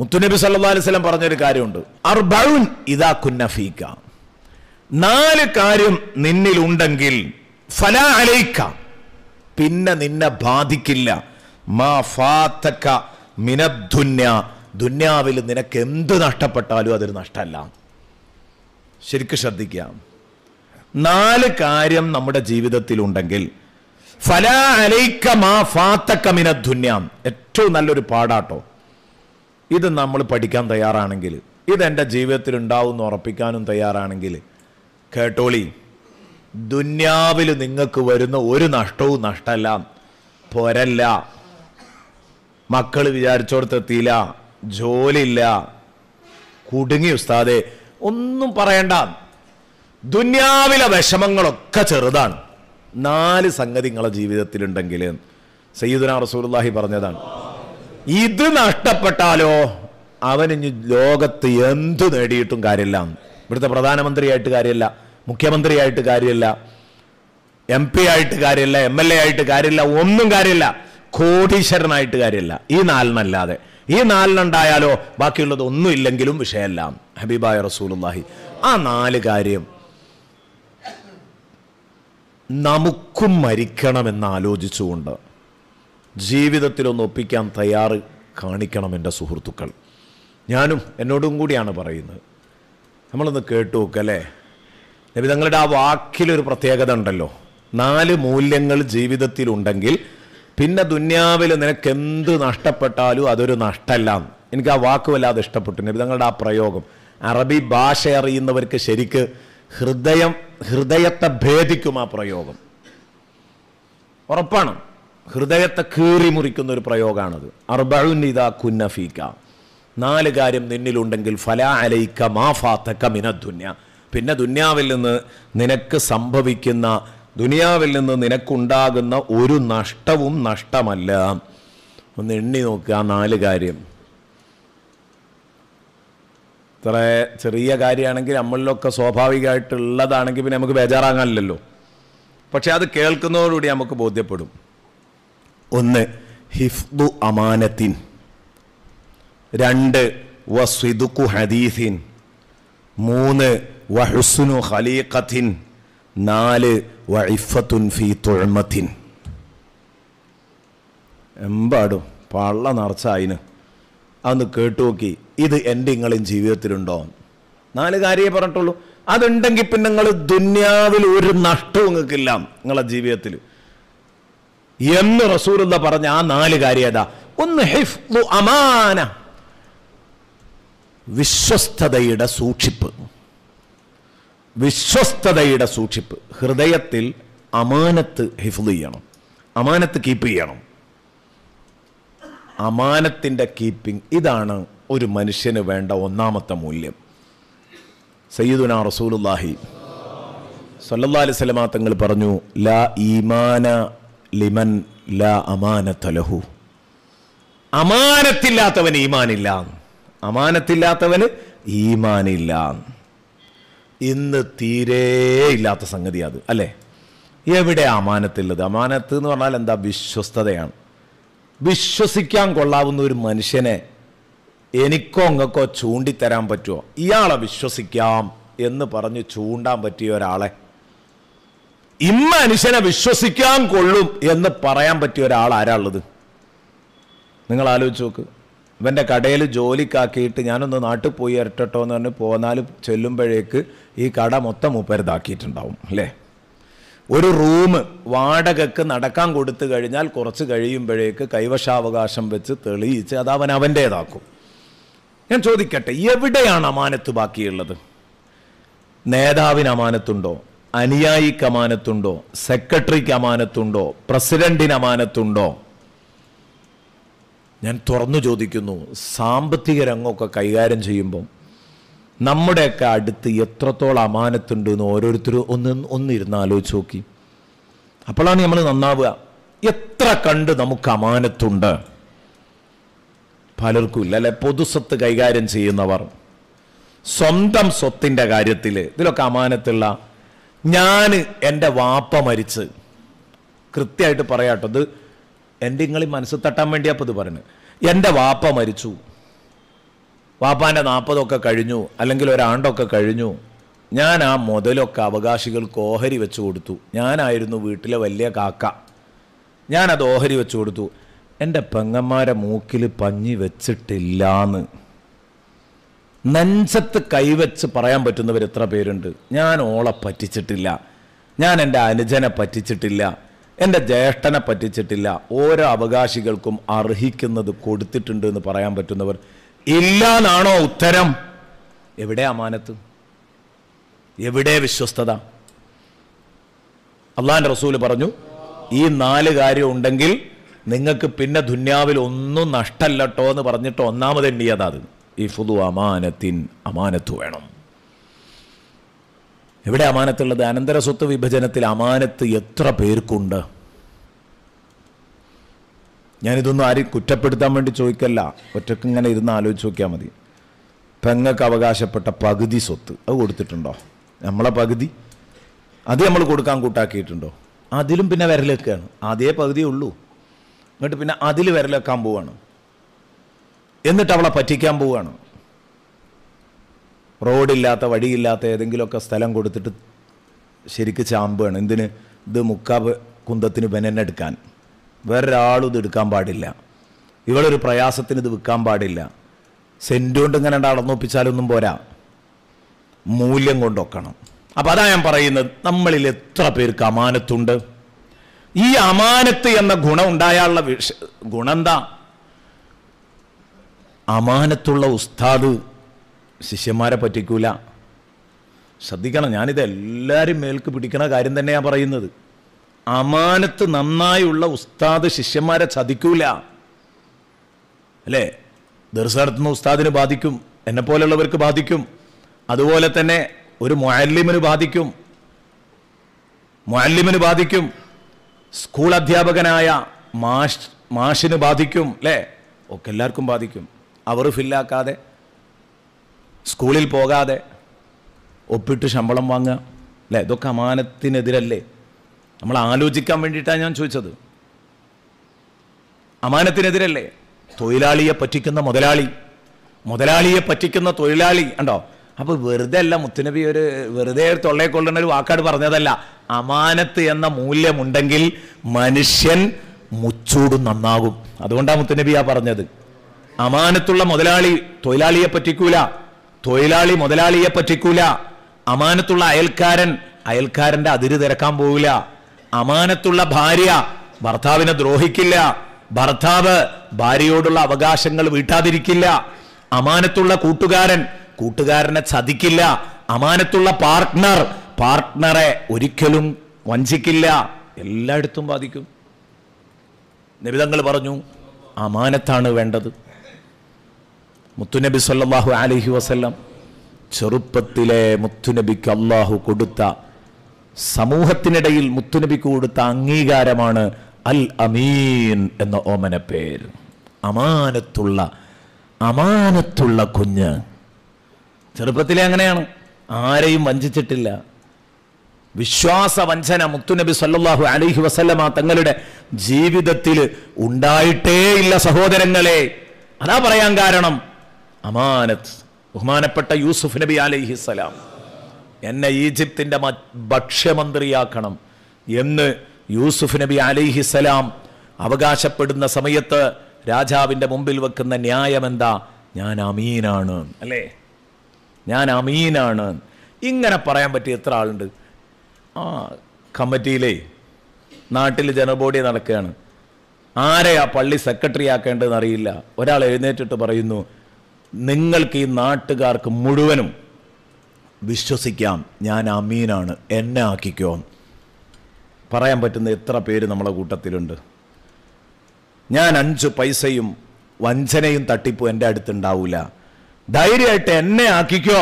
മുത്തുനബി സല്ലാ അലിസ്ലം പറഞ്ഞൊരു കാര്യമുണ്ട് അർബൌൻ ഇതാ കുന്നഫീക്ക നാല് കാര്യം നിന്നിലുണ്ടെങ്കിൽ ഫല അലയിക്ക പിന്നെ നിന്നെ ബാധിക്കില്ല മാ ഫാത്തക്ക മിനദ്ദുന്യ ദുന്യാവിൽ നിനക്ക് എന്ത് നഷ്ടപ്പെട്ടാലും അതൊരു നഷ്ടമല്ല ശരിക്കും ശ്രദ്ധിക്കുക നാല് കാര്യം നമ്മുടെ ജീവിതത്തിൽ ഉണ്ടെങ്കിൽ ഫല അലയിക്ക മാ ഫാത്തക്ക മിനദ്ദുന്യ ഏറ്റവും നല്ലൊരു പാടാട്ടോ ഇത് നമ്മൾ പഠിക്കാൻ തയ്യാറാണെങ്കിൽ ഇതെൻ്റെ ജീവിതത്തിൽ ഉണ്ടാവും എന്ന് ഉറപ്പിക്കാനും തയ്യാറാണെങ്കിൽ കേട്ടോളി ദുന്യാവിൽ നിങ്ങൾക്ക് വരുന്ന ഒരു നഷ്ടവും നഷ്ടമല്ല പൊരല്ല മക്കൾ വിചാരിച്ചോടത്തെത്തിയില്ല ജോലിയില്ല കുടുങ്ങി ഉസ്താദെ ഒന്നും പറയണ്ട ദുന്യാവിലെ വിഷമങ്ങളൊക്കെ ചെറുതാണ് നാല് സംഗതി നിങ്ങളെ ജീവിതത്തിലുണ്ടെങ്കിൽ സയ്യിദുന റസൂലുള്ളാഹി പറഞ്ഞതാണ് ഇത് നഷ്ടപ്പെട്ടാലോ അവനിഞ്ഞ് ലോകത്ത് എന്ത് നേടിയിട്ടും കാര്യമില്ല ഇവിടുത്തെ പ്രധാനമന്ത്രിയായിട്ട് കാര്യമില്ല മുഖ്യമന്ത്രിയായിട്ട് കാര്യമില്ല എം പി ആയിട്ട് കാര്യമില്ല എം എൽ എ ആയിട്ട് കാര്യമില്ല ഒന്നും കാര്യമില്ല കോടീശ്വരനായിട്ട് കാര്യമില്ല ഈ നാലിനല്ലാതെ ഈ നാലിനുണ്ടായാലോ ബാക്കിയുള്ളത് ഒന്നും ഇല്ലെങ്കിലും വിഷയമല്ല ഹബീബായ റസൂലുല്ലാഹി ആ നാല് കാര്യം നമുക്കും മരിക്കണമെന്ന് ആലോചിച്ചുകൊണ്ട് ജീവിതത്തിലൊന്ന് ഒപ്പിക്കാൻ തയ്യാറ് കാണിക്കണം എൻ്റെ സുഹൃത്തുക്കൾ ഞാനും എന്നോടും കൂടിയാണ് പറയുന്നത് നമ്മളൊന്ന് കേട്ടു നോക്കല്ലേ നബി തങ്ങളുടെ ആ വാക്കിലൊരു പ്രത്യേകത ഉണ്ടല്ലോ നാല് മൂല്യങ്ങൾ ജീവിതത്തിലുണ്ടെങ്കിൽ പിന്നെ ദുന്യാവിൽ നിനക്ക് എന്ത് നഷ്ടപ്പെട്ടാലും അതൊരു നഷ്ടമല്ല എനിക്ക് ആ വാക്ക് വല്ലാതെ ഇഷ്ടപ്പെട്ടു നബി തങ്ങളുടെ ആ പ്രയോഗം അറബി ഭാഷ അറിയുന്നവർക്ക് ശരിക്ക് ഹൃദയം ഹൃദയത്തെ ഭേദിക്കും ആ പ്രയോഗം ഉറപ്പാണ് ഹൃദയത്തെ കീറി മുറിക്കുന്ന ഒരു പ്രയോഗമാണത് അർബഴുനിത കുന്നഫീക്ക നാല് കാര്യം നിന്നിലുണ്ടെങ്കിൽ ഫല അലൈക്ക മാ ഫാത്തക്ക മിന ദുന്യ പിന്നെ ദുന്യാവിൽ നിന്ന് നിനക്ക് സംഭവിക്കുന്ന ദുനിയാവിൽ നിന്ന് നിനക്കുണ്ടാകുന്ന ഒരു നഷ്ടവും നഷ്ടമല്ല ഒന്ന് എണ്ണി നോക്കുക നാല് കാര്യം ഇത്ര ചെറിയ കാര്യമാണെങ്കിൽ നമ്മളിലൊക്കെ സ്വാഭാവികമായിട്ടുള്ളതാണെങ്കിൽ പിന്നെ നമുക്ക് ബേജാറാകാനില്ലല്ലോ പക്ഷെ അത് കേൾക്കുന്നതോടുകൂടി നമുക്ക് ബോധ്യപ്പെടും ഒന്ന് ഹിഫ്ദു അമാനത്തിൻ രണ്ട് വസ്വിദുക്കു ഹദീഫിൻ മൂന്ന് വഹുസ്നു ഖലീഖത്തിൻ നാല് വഇഫത്തുൻ ഫി തൊഴമത്തിൻ എമ്പാടും പള്ള നിറച്ച അതിന് അന്ന് കേട്ടു നോക്കി ഇത് എൻ്റെ നിങ്ങളും ജീവിതത്തിലുണ്ടോ നാല് കാര്യമേ പറഞ്ഞിട്ടുള്ളൂ അതുണ്ടെങ്കിൽ പിന്നെ നിങ്ങൾ ദുന്യാവിൽ ഒരു നഷ്ടവും നിങ്ങൾക്കില്ല നിങ്ങളെ ജീവിതത്തിൽ എന്ന് റസൂലുള്ള പറഞ്ഞ ആ നാല് കാര്യത ഒന്ന് ഹിഫ് അമാന വിശ്വസ്തയുടെ സൂക്ഷിപ്പ് വിശ്വസ്തയുടെ സൂക്ഷിപ്പ് ഹൃദയത്തിൽ അമാനത്ത് ഹിഫ്ദ് ചെയ്യണം അമാനത്ത് കീപ്പ് ചെയ്യണം അമാനത്തിൻ്റെ കീപ്പിംഗ് ഇതാണ് ഒരു മനുഷ്യന് വേണ്ട ഒന്നാമത്തെ മൂല്യം സയ്യിദുന റസൂലുല്ലാഹി സല്ലല്ലാ അലൈഹി സ്വലമാ തങ്ങൾ പറഞ്ഞു ലാ ഈമാന ലിമൻ ലാ അമാനത്തലഹു അമാനത്തില്ലാത്തവന് ഈമാനില്ല അമാനത്തില്ലാത്തവന് ഈമാനില്ല ഇന്ന് തീരെ ഇല്ലാത്ത സംഗതി അത് അല്ലേ എവിടെ അമാനത്തുള്ളത് അമാനത്ത് എന്ന് പറഞ്ഞാൽ എന്താ വിശ്വസ്തതയാണ് വിശ്വസിക്കാൻ കൊള്ളാവുന്ന ഒരു മനുഷ്യനെ എനിക്കോ അങ്ങക്കോ ചൂണ്ടിത്തരാൻ പറ്റുമോ ഇയാളെ വിശ്വസിക്കാം എന്ന് പറഞ്ഞ് ചൂണ്ടാൻ പറ്റിയ ഒരാളെ ഇമ്മനുഷ്യനെ വിശ്വസിക്കാൻ കൊള്ളും എന്ന് പറയാൻ പറ്റിയ ഒരാൾ ആരാ ഉള്ളത് നിങ്ങൾ ആലോചിച്ച് നോക്ക് ഇവൻ്റെ കടയിൽ ജോലിക്കാക്കിയിട്ട് ഞാനൊന്ന് നാട്ടിൽ പോയി ഇരട്ടട്ടോ എന്ന് പറഞ്ഞ് പോന്നാൽ ചെല്ലുമ്പോഴേക്ക് ഈ കട മൊത്തം മൂപ്പരുതാക്കിയിട്ടുണ്ടാവും അല്ലേ ഒരു റൂം വാടകക്ക് നടക്കാൻ കൊടുത്തു കഴിഞ്ഞാൽ കുറച്ച് കഴിയുമ്പോഴേക്ക് കൈവശാവകാശം വെച്ച് തെളിയിച്ച് അത് അവൻ അവൻ്റേതാക്കും ഞാൻ ചോദിക്കട്ടെ എവിടെയാണ് അമാനത്ത് ബാക്കിയുള്ളത് നേതാവിന് അമാനത്തുണ്ടോ അനുയായിക്ക് അമാനത്തുണ്ടോ സെക്രട്ടറിക്ക് അമാനത്തുണ്ടോ പ്രസിഡന്റിന് അമാനത്തുണ്ടോ ഞാൻ തുറന്നു ചോദിക്കുന്നു സാമ്പത്തിക രംഗമൊക്കെ കൈകാര്യം ചെയ്യുമ്പോൾ നമ്മുടെയൊക്കെ അടുത്ത് എത്രത്തോളം അമാനത്തുണ്ട് എന്ന് ഓരോരുത്തരും ഒന്ന് ഒന്നിരുന്ന് ആലോചിച്ച് നോക്കി അപ്പോഴാണ് നമ്മൾ നന്നാവുക എത്ര കണ്ട് നമുക്ക് അമാനത്തുണ്ട് പലർക്കും ഇല്ല അല്ലെ പൊതുസ്വത്ത് കൈകാര്യം ചെയ്യുന്നവർ സ്വന്തം സ്വത്തിൻ്റെ കാര്യത്തിൽ ഇതിലൊക്കെ അമാനത്തുള്ള ഞാൻ എൻ്റെ വാപ്പ മരിച്ച് കൃത്യമായിട്ട് പറയാട്ടോ ഇത് എൻ്റെ ഇങ്ങളീ മനസ്സ് തട്ടാൻ വേണ്ടിയപ്പോൾ ഇത് പറഞ്ഞു എൻ്റെ വാപ്പ മരിച്ചു വാപ്പാൻ്റെ നാൽപ്പതൊക്കെ കഴിഞ്ഞു അല്ലെങ്കിൽ ഒരാണ്ടൊക്കെ കഴിഞ്ഞു ഞാൻ ആ മുതലൊക്കെ അവകാശികൾക്ക് ഓഹരി വെച്ചു കൊടുത്തു ഞാനായിരുന്നു വീട്ടിലെ വലിയ കാക്ക ഞാനത് ഓഹരി വെച്ചു കൊടുത്തു എൻ്റെ പെങ്ങന്മാരെ മൂക്കിൽ പഞ്ഞി വെച്ചിട്ടില്ലാന്ന് നെഞ്ചത്ത് കൈവച്ച് പറയാൻ പറ്റുന്നവർ എത്ര പേരുണ്ട് ഞാൻ ഓളെ പറ്റിച്ചിട്ടില്ല ഞാൻ എൻ്റെ അനുജനെ പറ്റിച്ചിട്ടില്ല എൻ്റെ ജ്യേഷ്ഠനെ പറ്റിച്ചിട്ടില്ല ഓരോ അവകാശികൾക്കും അർഹിക്കുന്നത് കൊടുത്തിട്ടുണ്ട് എന്ന് പറയാൻ പറ്റുന്നവർ ഇല്ലാന്നാണോ ഉത്തരം എവിടെ അമാനത്ത് എവിടെ വിശ്വസ്തത അള്ളാൻ റസൂൽ പറഞ്ഞു ഈ നാല് കാര്യം ഉണ്ടെങ്കിൽ നിങ്ങൾക്ക് പിന്നെ ദുന്യാവിൽ ഒന്നും നഷ്ടല്ലട്ടോ എന്ന് പറഞ്ഞിട്ട് ഒന്നാമത് എണ്ണിയതാ അത് ഇഫുദു അമാനത്തിൻ അമാനത്ത് വേണം എവിടെ അമാനത്തുള്ളത് അനന്തര സ്വത്ത് വിഭജനത്തിൽ അമാനത്ത് എത്ര പേർക്കുണ്ട് ഞാനിതൊന്നും ആരും കുറ്റപ്പെടുത്താൻ വേണ്ടി ചോദിക്കല്ല ഒറ്റക്ക് ഇങ്ങനെ ഇരുന്ന് ആലോചിച്ച് നോക്കിയാൽ മതി പെങ്ങൾക്ക് അവകാശപ്പെട്ട പകുതി സ്വത്ത് അത് കൊടുത്തിട്ടുണ്ടോ നമ്മളെ പകുതി അത് നമ്മൾ കൊടുക്കാൻ കൂട്ടാക്കിയിട്ടുണ്ടോ അതിലും പിന്നെ വിരലേക്കാണ് അതേ പകുതിയേ ഉള്ളൂ എന്നിട്ട് പിന്നെ അതിൽ വിരലേക്കാൻ പോവാണ് എന്നിട്ട് അവളെ പറ്റിക്കാൻ പോവുകയാണ് റോഡില്ലാത്ത വഴിയില്ലാത്ത ഏതെങ്കിലുമൊക്കെ സ്ഥലം കൊടുത്തിട്ട് ശരിക്ക് ചാമ്പുകയാണ് എന്തിന് ഇത് മുക്കാ കുന്തത്തിന് ബനെന്നെടുക്കാൻ വേറൊരാളും ഇത് എടുക്കാൻ പാടില്ല ഇവളൊരു പ്രയാസത്തിന് ഇത് വിൽക്കാൻ പാടില്ല സെൻറ്റ് കൊണ്ട് ഇങ്ങനെ അടന്നൊപ്പിച്ചാലൊന്നും പോരാ മൂല്യം കൊണ്ടൊക്കണം അപ്പം അതാ ഞാൻ പറയുന്നത് നമ്മളിൽ എത്ര പേർക്ക് അമാനത്തുണ്ട് ഈ അമാനത്ത് എന്ന ഗുണം ഉണ്ടായാലുള്ള വിഷ ഗുണം എന്താ അമാനത്തുള്ള ഉസ്താദ് ശിഷ്യന്മാരെ പറ്റിക്കൂല ശ്രദ്ധിക്കണം ഞാനിത് എല്ലാവരും മേൽക്ക് പിടിക്കണ കാര്യം തന്നെയാണ് പറയുന്നത് അമാനത്ത് നന്നായുള്ള ഉസ്താദ് ശിഷ്യന്മാരെ ചതിക്കൂല അല്ലേ ദർശ നടത്തുന്ന ഉസ്താദിന് ബാധിക്കും എന്നെപ്പോലുള്ളവർക്ക് ബാധിക്കും അതുപോലെ തന്നെ ഒരു മൊയല്ലിമിന് ബാധിക്കും മൊയല്ലിമിന് ബാധിക്കും സ്കൂൾ അധ്യാപകനായ മാഷ് മാഷിന് ബാധിക്കും അല്ലേ ഒക്കെ എല്ലാവർക്കും ബാധിക്കും അവർ ഫില്ലാക്കാതെ സ്കൂളിൽ പോകാതെ ഒപ്പിട്ട് ശമ്പളം വാങ്ങുക അല്ലേ ഇതൊക്കെ അമാനത്തിനെതിരല്ലേ നമ്മൾ ആലോചിക്കാൻ വേണ്ടിയിട്ടാണ് ഞാൻ ചോദിച്ചത് അമാനത്തിനെതിരല്ലേ തൊഴിലാളിയെ പറ്റിക്കുന്ന മുതലാളി മുതലാളിയെ പറ്റിക്കുന്ന തൊഴിലാളി ഉണ്ടോ അപ്പോൾ വെറുതെ അല്ല മുത്തുനബി ഒരു വെറുതെ തൊള്ളയെ കൊള്ളുന്ന ഒരു വാക്കാട് പറഞ്ഞതല്ല അമാനത്ത് എന്ന മൂല്യമുണ്ടെങ്കിൽ മനുഷ്യൻ മുച്ചൂടും നന്നാകും അതുകൊണ്ടാണ് മുത്തുനബി ആ പറഞ്ഞത് അമാനത്തുള്ള മുതലാളി തൊഴിലാളിയെ പറ്റിക്കൂല തൊഴിലാളി മുതലാളിയെ പറ്റിക്കൂല അമാനത്തുള്ള അയൽക്കാരൻ അയൽക്കാരന്റെ അതിര് തിരക്കാൻ പോകില്ല അമാനത്തുള്ള ഭാര്യ ഭർത്താവിനെ ദ്രോഹിക്കില്ല ഭർത്താവ് ഭാര്യയോടുള്ള അവകാശങ്ങൾ വീട്ടാതിരിക്കില്ല അമാനത്തുള്ള കൂട്ടുകാരൻ കൂട്ടുകാരനെ ചതിക്കില്ല അമാനത്തുള്ള പാർട്ട്ണർ പാർട്ട്ണറെ ഒരിക്കലും വഞ്ചിക്കില്ല എല്ലായിടത്തും ബാധിക്കും നിബിതങ്ങൾ പറഞ്ഞു അമാനത്താണ് വേണ്ടത് മുത്തുനബി സല്ലാഹു അലഹി വസ്ല്ലാം ചെറുപ്പത്തിലെ മുത്തുനബിക്ക് അള്ളാഹു കൊടുത്ത സമൂഹത്തിനിടയിൽ മുത്തുനബിക്ക് കൊടുത്ത അംഗീകാരമാണ് അൽ അമീൻ എന്ന ഓമന പേര് അമാനത്തുള്ള അമാനത്തുള്ള കുഞ്ഞ് ചെറുപ്പത്തിലെ അങ്ങനെയാണ് ആരെയും വഞ്ചിച്ചിട്ടില്ല വിശ്വാസ വഞ്ചന മുത്തുനബി സല്ലാഹു അലഹി വസല്ലമ തങ്ങളുടെ ജീവിതത്തിൽ ഉണ്ടായിട്ടേ ഇല്ല സഹോദരങ്ങളെ അതാ പറയാൻ കാരണം അമാനത്ത് ബഹുമാനപ്പെട്ട യൂസുഫ് നബി അലൈഹിസ്സലാം എന്നെ ഈജിപ്തിൻ്റെ ഭക്ഷ്യമന്ത്രിയാക്കണം എന്ന് യൂസുഫ് നബി അലൈഹിസ്സലാം അവകാശപ്പെടുന്ന സമയത്ത് രാജാവിൻ്റെ മുമ്പിൽ വെക്കുന്ന ന്യായം എന്താ ഞാൻ അമീനാണ് അല്ലേ ഞാൻ അമീനാണ് ഇങ്ങനെ പറയാൻ പറ്റിയ എത്ര ആളുണ്ട് ആ കമ്മിറ്റിയിലെ നാട്ടിൽ ജനബോഡി നടക്കുകയാണ് ആരെയാ പള്ളി സെക്രട്ടറി ആക്കേണ്ടതെന്ന് അറിയില്ല ഒരാൾ എഴുന്നേറ്റിട്ട് പറയുന്നു നിങ്ങൾക്ക് ഈ നാട്ടുകാർക്ക് മുഴുവനും വിശ്വസിക്കാം ഞാൻ അമീനാണ് എന്നെ ആക്കിക്കോ പറയാൻ പറ്റുന്ന എത്ര പേര് നമ്മളെ കൂട്ടത്തിലുണ്ട് ഞാൻ അഞ്ച് പൈസയും വഞ്ചനയും തട്ടിപ്പും എൻ്റെ അടുത്തുണ്ടാവില്ല ധൈര്യമായിട്ട് എന്നെ ആക്കിക്കോ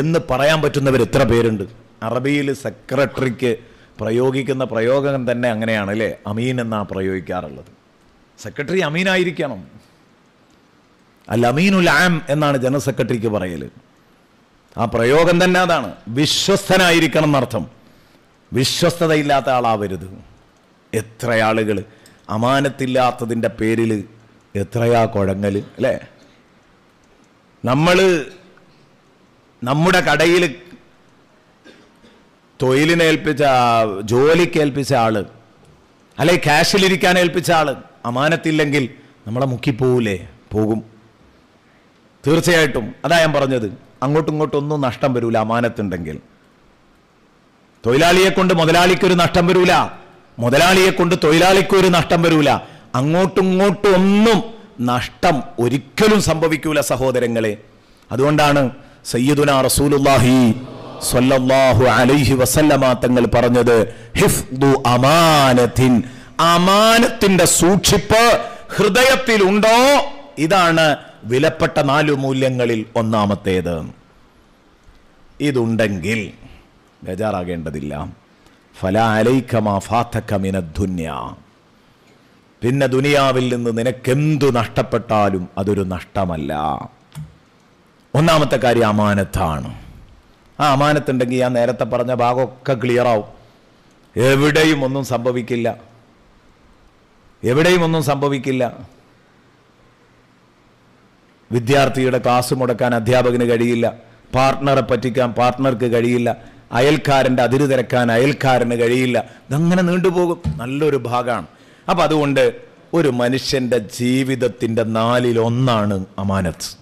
എന്ന് പറയാൻ പറ്റുന്നവർ എത്ര പേരുണ്ട് അറബിയിൽ സെക്രട്ടറിക്ക് പ്രയോഗിക്കുന്ന പ്രയോഗം തന്നെ അങ്ങനെയാണ് അല്ലേ അമീൻ എന്നാണ് പ്രയോഗിക്കാറുള്ളത് സെക്രട്ടറി അമീനായിരിക്കണം അൽ അമീനുൽ ആം എന്നാണ് ജനറൽ സെക്രട്ടറിക്ക് പറയൽ ആ പ്രയോഗം തന്നെ അതാണ് വിശ്വസ്തനായിരിക്കണം എന്നർത്ഥം വിശ്വസ്തതയില്ലാത്ത ആളാവരുത് എത്ര ആളുകൾ അമാനത്തില്ലാത്തതിൻ്റെ പേരിൽ എത്രയാ കുഴങ്ങൽ അല്ലേ നമ്മൾ നമ്മുടെ കടയിൽ തൊഴിലിനേൽപ്പിച്ച ജോലിക്ക് ഏൽപ്പിച്ച ആൾ അല്ലെ ക്യാഷിലിരിക്കാൻ ഏൽപ്പിച്ച ആൾ അമാനത്തില്ലെങ്കിൽ നമ്മളെ മുക്കിപ്പോവില്ലേ പോകും തീർച്ചയായിട്ടും അതാ ഞാൻ പറഞ്ഞത് അങ്ങോട്ടും ഇങ്ങോട്ടും ഒന്നും നഷ്ടം വരൂല അമാനത്തുണ്ടെങ്കിൽ തൊഴിലാളിയെ കൊണ്ട് മുതലാളിക്കൊരു നഷ്ടം വരൂല മുതലാളിയെ കൊണ്ട് തൊഴിലാളിക്കൊരു നഷ്ടം വരൂല അങ്ങോട്ടും ഇങ്ങോട്ടും ഒന്നും നഷ്ടം ഒരിക്കലും സംഭവിക്കൂല സഹോദരങ്ങളെ അതുകൊണ്ടാണ് സയ്യിദുന റസൂലുല്ലാഹി സല്ലല്ലാഹു അലൈഹി വസല്ലമ തങ്ങൾ പറഞ്ഞത് ഹിഫ്ദു അമാനത്തിൻ അമാനത്തിന്റെ സൂക്ഷിപ്പ് ഹൃദയത്തിലുണ്ടോ ഇതാണ് വിലപ്പെട്ട നാലു മൂല്യങ്ങളിൽ ഒന്നാമത്തേത് ഇതുണ്ടെങ്കിൽ ബേജാറാകേണ്ടതില്ല ഫല അലൈഖമാ ഫാത്തക്കമിന ദുന്യ പിന്നെ ദുനിയാവിൽ നിന്ന് നിനക്കെന്തു നഷ്ടപ്പെട്ടാലും അതൊരു നഷ്ടമല്ല ഒന്നാമത്തെ കാര്യം അമാനത്താണ് ആ അമാനത്തുണ്ടെങ്കിൽ ഞാൻ നേരത്തെ പറഞ്ഞ ഭാഗമൊക്കെ ക്ലിയറാവും എവിടെയും ഒന്നും സംഭവിക്കില്ല എവിടെയും ഒന്നും സംഭവിക്കില്ല വിദ്യാർത്ഥിയുടെ ക്ലാസ് മുടക്കാൻ അധ്യാപകന് കഴിയില്ല പാർട്ട്ണറെ പറ്റിക്കാൻ പാർട്ട്ണർക്ക് കഴിയില്ല അയൽക്കാരൻ്റെ അതിര് തിരക്കാൻ അയൽക്കാരന് കഴിയില്ല ഇതങ്ങനെ നീണ്ടുപോകും നല്ലൊരു ഭാഗമാണ് അപ്പം അതുകൊണ്ട് ഒരു മനുഷ്യൻ്റെ ജീവിതത്തിൻ്റെ നാലിലൊന്നാണ് അമാനത്ത്